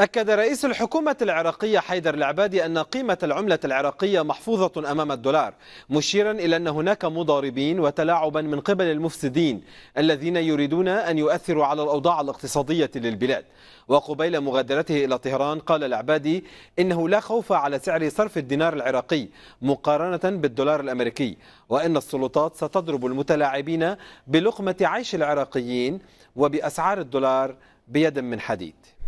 أكد رئيس الحكومة العراقية حيدر العبادي أن قيمة العملة العراقية محفوظة أمام الدولار مشيرا إلى أن هناك مضاربين وتلاعبا من قبل المفسدين الذين يريدون أن يؤثروا على الأوضاع الاقتصادية للبلاد وقبيل مغادرته إلى طهران قال العبادي إنه لا خوف على سعر صرف الدينار العراقي مقارنة بالدولار الأمريكي وإن السلطات ستضرب المتلاعبين بلقمة عيش العراقيين وبأسعار الدولار بيد من حديد